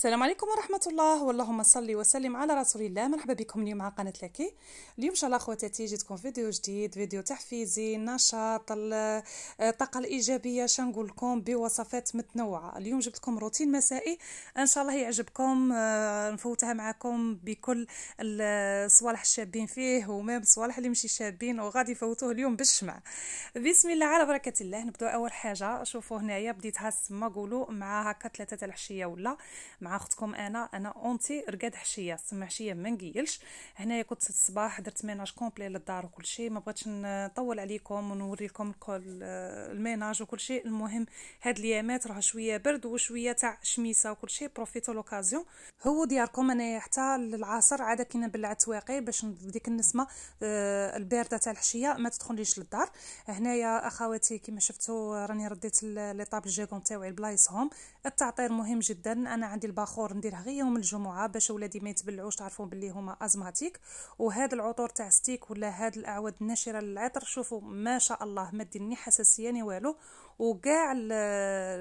السلام عليكم ورحمة الله واللهم صل وسلم على رسول الله مرحبا بكم اليوم مع قناة لكي اليوم إن شاء الله خواتاتي جيتكم فيديو جديد فيديو تحفيزي نشاط آه، الطاقة الإيجابية شنقول لكم بوصفات متنوعة اليوم جبت لكم روتين مسائي إن شاء الله يعجبكم آه، نفوتها معكم بكل الصوالح آه، الشابين فيه وما الصوالح اللي مشي شابين وغادي يفوتوه اليوم بالشمع بسم الله على بركة الله نبدأ أول حاجة شوفوا هنايا بديتها ما قولوا مع هكا ثلاثة العشية ولا مع مع اختكم انا انا اونتي رقاد حشيه تسمى حشيه ما نقيلش هنايا كنت الصباح درت ميناج كومبلي للدار وكل شيء ما بغيتش نطول عليكم ونوريكم كل آه، الميناج وكل شيء المهم هاد الايامات راه شويه برد وشويه تاع شميسه وكل شيء بروفيتو لوكازيون هو دياركم انايا حتى العصر عاده كنا بلعت سواقي باش ديك النسمه آه، البارده تاع الحشيه ما تدخليش للدار هنايا اخواتي كما شفتوا راني رديت لي جيكون جاكون تاوعي هوم التعطير مهم جدا انا عندي الباخور نديرها غير يوم الجمعه باش ولادي ما يتبلعوش تعرفوا باللي هما ازماتيك وهذا العطور تاع ستيك ولا هاد الاعواد الناشره للعطر شوفوا ما شاء الله ما ديرني حساسيه والو وكاع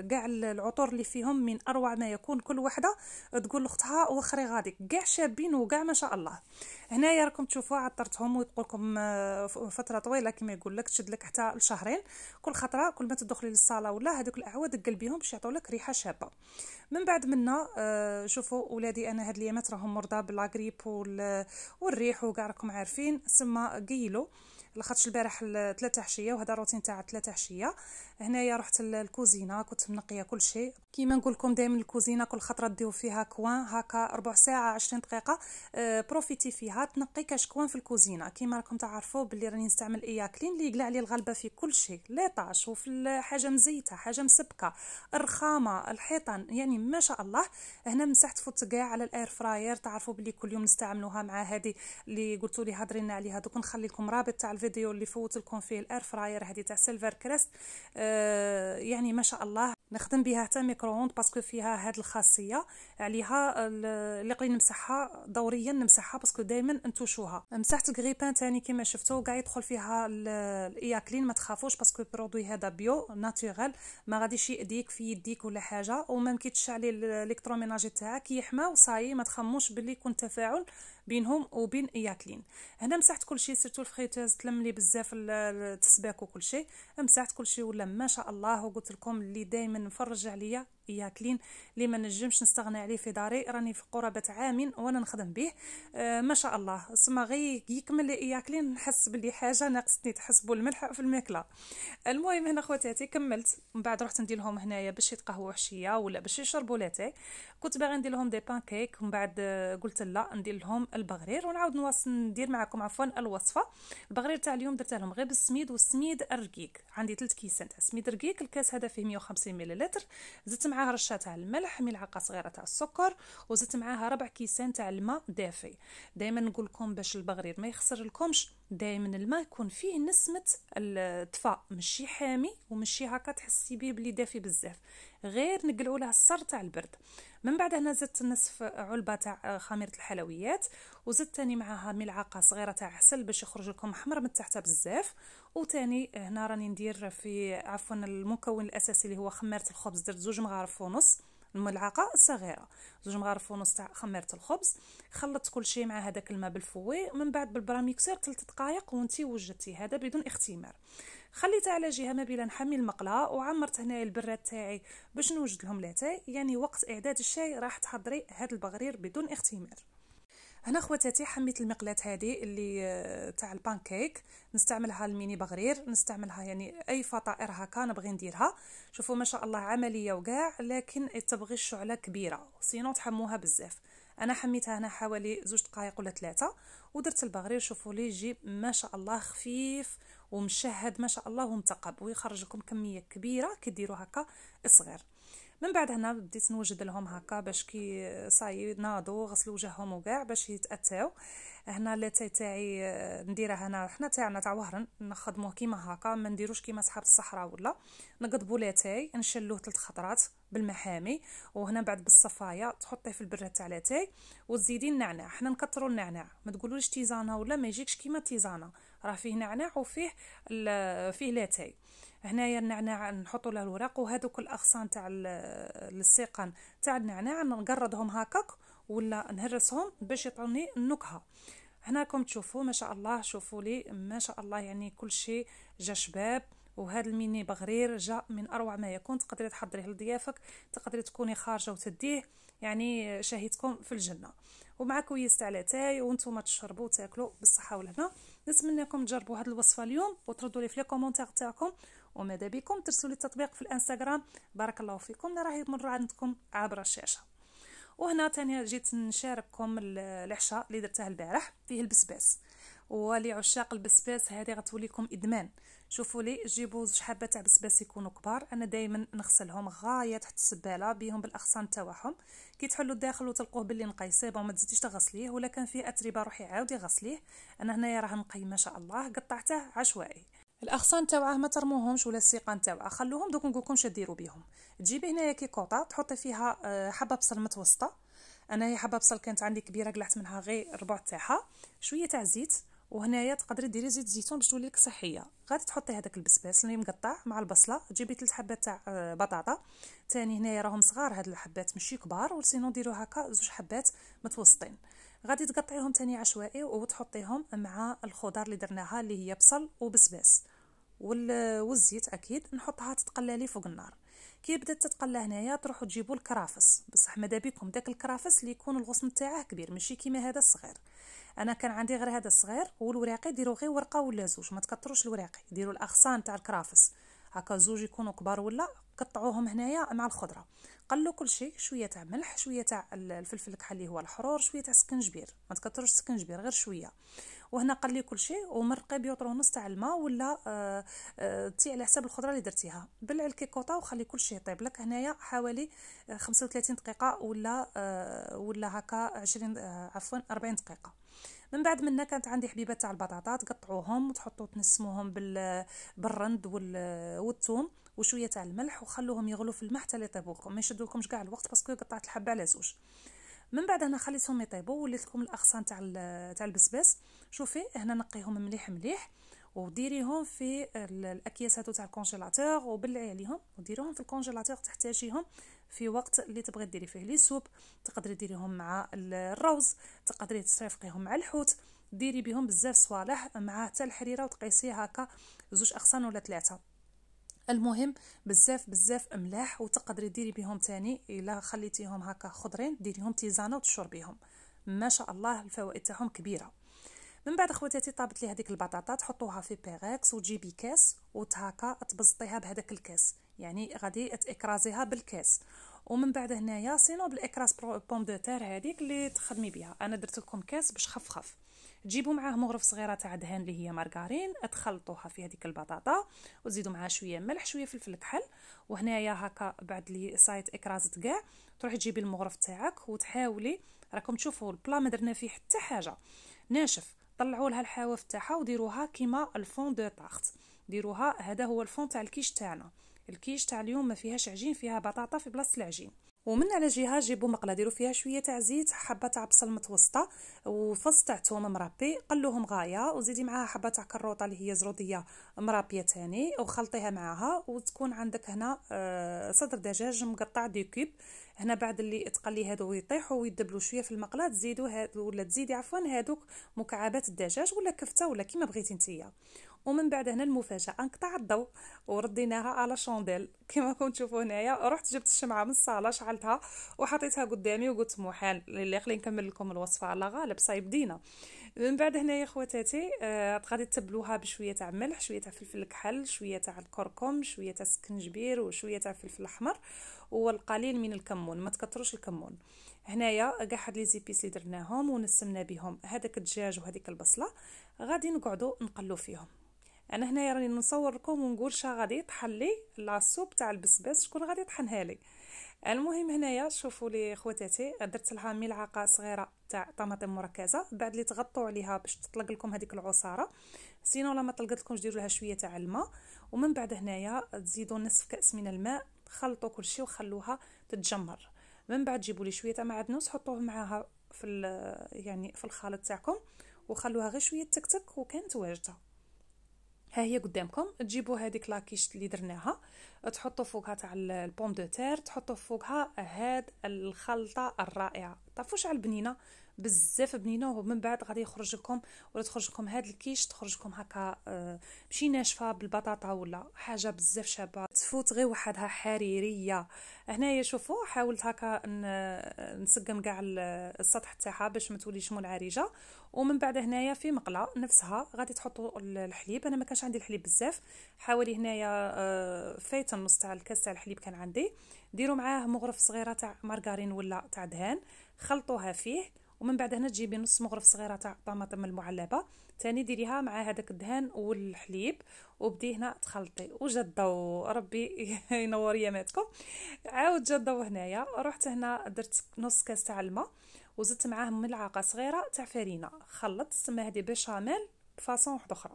كاع العطور اللي فيهم من اروع ما يكون كل وحده تقول لاختها وخري غادي كاع شابين وكاع ما شاء الله هنايا راكم تشوفوا عطرتهم ويقول لكم آه، فتره طويله كما يقول لك تشد لك حتى لشهرين كل خطره كل ما تدخلي للصاله ولا هذوك الاعواد قلبيهم باش يعطوا لك ريحه شابه من بعد منا آه، شوفوا ولادي انا هاد الايامات راهم مرضى بالغريب والريح وكاع راكم عارفين سما قيلو لخاطش البارح ثلاثة عشيه وهذا الروتين تاع ثلاثة عشيه هنايا رحت الكوزينه كنت منقيه كل شيء كيما نقول لكم دائما الكوزينه كل خطره ديو فيها كوان هكا ربع ساعه عشرين دقيقه آه، بروفيتي فيها تنقي كاش كوان في الكوزينه كيما راكم تعرفوا باللي راني نستعمل ايا كلين اللي يقلع لي الغلبه في كل شيء ليطاش وفي حاجه مزيته حاجه مسبكه الرخامه الحيطان يعني ما شاء الله هنا مسحت فوت كاع على الاير فراير تعرفوا بلي كل يوم نستعملوها مع هذه اللي قلتوا لي هضرينا عليها دوك نخلي لكم رابط تاع الفيديو اللي فوت لكم فيه الاير فراير هذه تاع سيلفر كريست آه يعني ما شاء الله نخدم بها حتى ميكرووند باسكو فيها هاد الخاصيه عليها اللي قلي نمسحها دوريا نمسحها باسكو دائما نتوشوها مسحت الغريبان تاني كما شفتو كاع يدخل فيها الاياكلين ما تخافوش باسكو برودوي هذا بيو ناتورال ما غاديش يأذيك في يديك ولا حاجه وما مكيتش عليه الالكتروميناجي تاعك يحمى وصاي ما تخموش باللي يكون تفاعل بينهم وبين اياكلين هنا مسحت كل شيء سيرتو الفريتاز تلم لي بزاف التسباك وكل شيء مسحت كل شيء ولا ما شاء الله وقلت لكم اللي دائما نفرج عليا ياكلين كلين اللي ما نجمش نستغنى عليه في داري راني في قرابه عام وانا نخدم به آه ما شاء الله سما غي يكمل ياكلين نحس بلي حاجه ناقصتني تحسبوا الملح في الماكله المهم هنا خواتاتي كملت من بعد رحت ندير لهم هنايا باش يتقهوا عشيه ولا باش يشربوا لاتاي كنت باغي ندير لهم دي بانكيك ومن بعد قلت لا ندير لهم البغرير ونعاود نواصل ندير معكم عفوا الوصفه البغرير تاع اليوم درت لهم غير بالسميد والسميد الرقيق عندي 3 كيسان تاع سميد رقيق الكاس هذا فيه 150 ملل زدت مع معاها رشه تاع الملح ملعقه صغيره تاع السكر وزدت معاها ربع كيسان تاع الماء دافي دائما نقول لكم باش البغرير ما يخسر لكمش دائما الماء يكون فيه نسمه الطفاء ماشي حامي وماشي هكا تحسي بيه بلي دافي بزاف غير نقلعوا له السر تاع البرد من بعد هنا زدت نصف علبه تاع خميره الحلويات وزدت تاني معاها ملعقه صغيره تاع عسل باش يخرج لكم حمر من تحتها بزاف وتاني هنا راني ندير في عفوا المكون الاساسي اللي هو خميره الخبز درت زوج مغارف ونص الملعقه صغيره زوج مغارف ونص تاع خميره الخبز خلطت كل شيء مع هذاك الماء بالفوي من بعد بالبراميكسير 3 دقائق وانت وجدتي هذا بدون اختمار خليتها على جهه ما بين نحمي المقله وعمرت هنايا البراد تاعي باش نوجد لهم لاتاي يعني وقت اعداد الشاي راح تحضري هذا البغرير بدون اختمار هنا خواتاتي حميت المقلاة هذه اللي آه، تاع البانكيك نستعملها الميني بغرير نستعملها يعني اي فطائر هكا نبغي نديرها شوفوا ما شاء الله عمليه وكاع لكن تبغي الشعله كبيره سينو تحموها بزاف انا حميتها هنا حوالي زوج دقائق ولا ثلاثه ودرت البغرير شوفوا لي يجي ما شاء الله خفيف ومشهد ما شاء الله ومثقب ويخرج لكم كميه كبيره كديروا هكا صغير من بعد هنا بديت نوجد لهم هكا باش كي صاي ناضوا غسلوا وجههم وكاع باش يتاتاو هنا لاتاي تاعي آه، نديرها هنا حنا تاعنا تاع وهرن نخدموه كيما هكا ما نديروش كيما صحاب الصحراء ولا نقضبو لاتاي نشلوه ثلاث خطرات بالمحامي وهنا بعد بالصفايه تحطيه في البره تاع لاتاي وتزيدي النعناع حنا نكثروا النعناع ما تقولوليش تيزانه ولا ما يجيكش كيما التيزانه راه فيه نعناع وفيه فيه لاتاي هنايا النعناع نحطوا له الوراق وهذوك الاغصان تاع السيقان تاع النعناع نقردهم هكاك ولا نهرسهم باش يعطوني النكهه هنا راكم تشوفوا ما شاء الله شوفوا لي ما شاء الله يعني كل شيء جا شباب وهذا الميني بغرير جا من اروع ما يكون تقدري تحضريه لضيافك تقدري تكوني خارجه وتديه يعني شهيتكم في الجنه ومع كويس تاع لاتاي وانتم تشربوا وتاكلوا بالصحه والهنا نتمنىكم تجربوا هذه الوصفه اليوم وتردوا لي في لي كومونتير تاعكم وماذا بكم ترسلوا لي التطبيق في الانستغرام بارك الله فيكم راهي يمر عندكم عبر الشاشه وهنا تاني جيت نشارككم العشاء اللي درتها البارح فيه البسباس ولي عشاق البسباس هذه غتولي لكم ادمان شوفوا لي جيبوا زوج حبات تاع بسباس يكونوا كبار انا دائما نغسلهم غايه تحت السباله بهم بالاغصان تاعهم كي تحلوا الداخل وتلقوه باللي نقي صيبه وما تزيديش تغسليه ولا كان فيه اتربه روحي عاودي غسليه انا هنايا راه نقي ما شاء الله قطعته عشوائي الاغصان تاعها ما ترموهمش ولا السيقان تاعها خلوهم دوك نقولكم واش ديروا بهم تجيبي هنايا كي تحطي فيها آه، حبه بصل متوسطه انايا حبه بصل كانت عندي كبيره قلعت منها غير ربع تاعها شويه تاع زيت وهنايا تقدري ديري زيت زيتون باش تولي لك صحيه غادي تحطي هذاك البسباس اللي مقطع مع البصله تجيبي ثلاث حبات تاع آه، بطاطا ثاني هنايا راهم صغار هاد الحبات ماشي كبار وسينو ديروا هكا زوج حبات متوسطين غادي تقطعيهم تاني عشوائي وتحطيهم مع الخضار اللي درناها اللي هي بصل وبسباس والزيت اكيد نحطها تتقلى لي فوق النار كي بدات تتقلى هنايا تروحوا تجيبوا الكرافس بصح ماذا بكم داك الكرافس اللي يكون الغصن تاعه كبير ماشي كيما هذا الصغير انا كان عندي غير هذا الصغير والوراقي ديروا غير ورقه ولا زوج ما تكثروش الوراقي ديروا الاغصان تاع الكرافس هكا زوج يكونوا كبار ولا قطعوهم هنايا مع الخضره قلو كل شيء شويه تاع ملح شويه تاع الفلفل الكحل اللي هو الحرور شويه تاع السكنجبير ما تكثروش السكنجبير غير شويه وهنا قلي كل شيء ومرقي بيوطر ونص تاع الماء ولا آه، آه، تي على حساب الخضره اللي درتيها بلع الكيكوطه وخلي كل شيء يطيب لك هنايا حوالي 35 آه، دقيقه ولا ولا هكا 20 عفوا 40 دقيقه من بعد منا كانت عندي حبيبات تاع البطاطا تقطعوهم وتحطو تنسموهم بالرند والثوم وشويه تاع الملح وخلوهم يغلو في الماء حتى يطيبوكم لكم ما يشدولكمش كاع الوقت باسكو قطعت الحبه على زوج من بعد هنا خليتهم يطيبوا وليت لكم الاغصان تاع تاع البسباس شوفي هنا نقيهم مليح مليح وديريهم في الاكياس هادو تاع الكونجيلاتور وبلعي عليهم وديريهم في الكونجيلاتور تحتاجيهم في وقت اللي تبغي ديري فيه لي سوب تقدري ديريهم مع الروز تقدري تصيفقيهم مع الحوت ديري بهم بزاف صوالح مع حتى الحريره وتقيسي هكا زوج اغصان ولا ثلاثه المهم بزاف بزاف املاح وتقدري ديري بهم تاني الا خليتيهم هكا خضرين ديريهم تيزانه وتشربيهم ما شاء الله الفوائد تاعهم كبيره من بعد خواتاتي طابت لي هذيك البطاطا تحطوها في بيغاكس وتجيبي كاس وتهكا تبسطيها بهذاك الكاس يعني غادي تكرازيها بالكاس ومن بعد هنايا سينو بالاكراس بوم دو تير هذيك اللي تخدمي بها انا درت لكم كاس باش خفخف خف. تجيبوا معاه مغرف صغيره تاع دهان اللي هي مارغارين تخلطوها في هذيك البطاطا وتزيدوا معها شويه ملح شويه فلفل كحل وهنايا هكا بعد لي سايت اكرازت كاع تروحي تجيبي المغرف تاعك وتحاولي راكم تشوفوا البلا ما درنا فيه حتى حاجه ناشف طلعوا لها الحواف تاعها وديروها كيما الفون دو طاخت ديروها هذا هو الفون تاع الكيش تاعنا الكيش تاع اليوم ما فيهاش عجين فيها بطاطا في بلاصه العجين ومن على جهه جيبوا مقله ديروا فيها شويه تاع زيت حبه تاع بصل متوسطه وفص تاع ثوم مربي قلوهم غايه وزيدي معاها حبه تاع كروطه اللي هي زروديه مربيه تاني وخلطيها معاها وتكون عندك هنا آه، صدر دجاج مقطع دي كوب هنا بعد اللي تقلي هادو ويطيحوا ويدبلوا شويه في المقله تزيدوا هاد ولا تزيدي عفوا هادوك مكعبات الدجاج ولا كفته ولا كيما بغيتي نتيا ومن بعد هنا المفاجاه انقطع الضوء ورديناها على شونديل كما كنتم تشوفوا هنايا رحت جبت الشمعه من الصاله شعلتها وحطيتها قدامي وقلت محال اللي خلي نكمل لكم الوصفه على غالب صايب دينا من بعد هنايا خواتاتي آه غادي تبلوها بشويه تاع ملح شويه تاع فلفل كحل شويه تاع الكركم شويه تاع السكنجبير وشويه تاع الفلفل الاحمر والقليل من الكمون ما تكثروش الكمون هنايا كاع هاد لي زيبيس اللي درناهم ونسمنا بهم هذاك الدجاج وهذيك البصله غادي نقعدو نقلو فيهم انا هنايا راني نصور لكم ونقول شا غادي يطحن لي لاصوب تاع البسباس شكون غادي يطحنها لي المهم هنايا شوفوا لي خواتاتي درت لها ملعقه صغيره تاع طماطم مركزه بعد اللي تغطوا عليها باش تطلق لكم هذيك العصاره سينو لما طلقت لكم ديروا لها شويه تاع الماء ومن بعد هنايا تزيدوا نصف كاس من الماء خلطوا كل شيء وخلوها تتجمر من بعد جيبوا لي شويه تاع معدنوس حطوه معاها في يعني في الخليط تاعكم وخلوها غير شويه تكتك وكانت واجده ها هي قدامكم تجيبوا هذيك لاكيش اللي درناها تحطوا فوقها تاع البوم دو تير تحطوا فوقها هاد الخلطه الرائعه طافوش على البنينه بزاف بنينه ومن بعد غادي يخرج لكم ولا تخرج لكم هاد الكيش تخرج لكم هكا آه، ماشي ناشفه بالبطاطا ولا حاجه بزاف شابه تفوت غير وحدها حريريه هنايا شوفوا حاولت هكا نسقم كاع السطح تاعها باش ما توليش منعرجه ومن بعد هنايا في مقله نفسها غادي تحطوا الحليب انا ما كانش عندي الحليب بزاف حوالي هنايا آه، فايت النص تاع الكاس تاع الحليب كان عندي ديروا معاه مغرف صغيره تاع مارغرين ولا تاع دهان خلطوها فيه ومن بعد هنا تجيبي نص مغرف صغيره تاع طماطم المعلبه ثاني ديريها مع هذاك الدهان والحليب وبدي هنا تخلطي وجا الضو ربي ينور ياماتكم عاود جا الضو هنايا رحت هنا درت نص كاس تاع الماء وزدت معاه ملعقه صغيره تاع فرينه خلطت تسمى هذه بيشاميل بفاصون واحده اخرى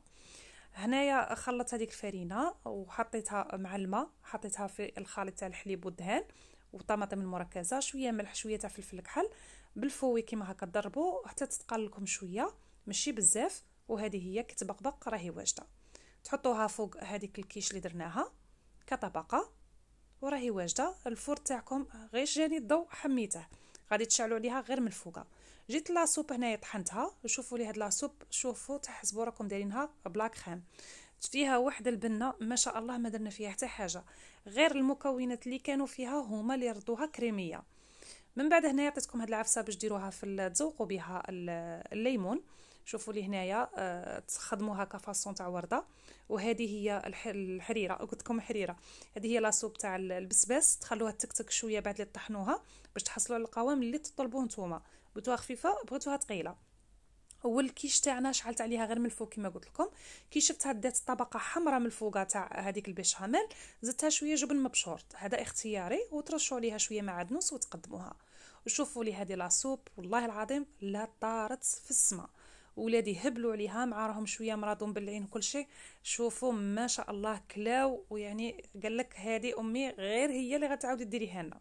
هنايا خلطت هذيك الفرينه وحطيتها مع الماء حطيتها في الخليط تاع الحليب والدهان والطماطم المركزه شويه ملح شويه تاع فلفل كحل بالفوي كيما هكا ضربوا حتى تتقال لكم شويه ماشي بزاف وهذه هي كتبقبق راهي واجده تحطوها فوق هذيك الكيش اللي درناها كطبقه وراهي واجده الفور تاعكم غير جاني الضو حميته غادي تشعلوا عليها غير من فوقها جيت لاصوب هنايا طحنتها شوفوا لي هاد لاصوب شوفوا تحسبوا راكم دايرينها بلا كريم فيها واحد البنه ما شاء الله ما درنا فيها حتى حاجه غير المكونات اللي كانوا فيها هما اللي رضوها كريميه من بعد هنا عطيتكم هاد العفسه باش ديروها في تزوقوا بها الليمون شوفوا لي هنايا أه تخدموها هكا فاصون تاع ورده وهذه هي الحريره قلت لكم حريره هذه هي لاصوب تاع البسباس تخلوها تكتك شويه بعد اللي طحنوها باش تحصلوا على القوام اللي تطلبوه نتوما بغيتوها خفيفه بغيتوها ثقيله هو الكيش تاعنا شعلت عليها غير من الفوق كما قلت لكم كي شفتها دات طبقه حمراء من الفوق تاع هذيك البيشاميل زدتها شويه جبن مبشور هذا اختياري وترشوا عليها شويه معدنوس وتقدموها وشوفوا لي هذه لا والله العظيم لا طارت في السماء ولادي هبلوا عليها راهم شويه مرضهم بالعين وكل شيء شوفوا ما شاء الله كلاو ويعني قال لك هذه امي غير هي اللي غتعاودي ديريها لنا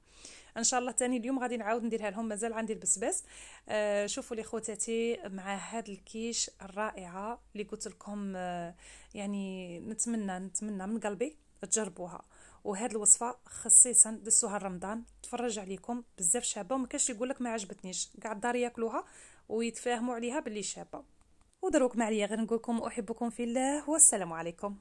ان شاء الله تاني اليوم غادي نعاود نديرها لهم مازال عندي البسباس آه شوفوا لي خوتاتي مع هاد الكيش الرائعه اللي قلت لكم آه يعني نتمنى نتمنى من قلبي تجربوها وهاد الوصفه خصيصا دسوها رمضان تفرج عليكم بزاف شابه وما كاش يقول لك ما عجبتنيش كاع الدار ياكلوها ويتفاهموا عليها باللي شابه ودروك معليا غير نقولكم احبكم في الله والسلام عليكم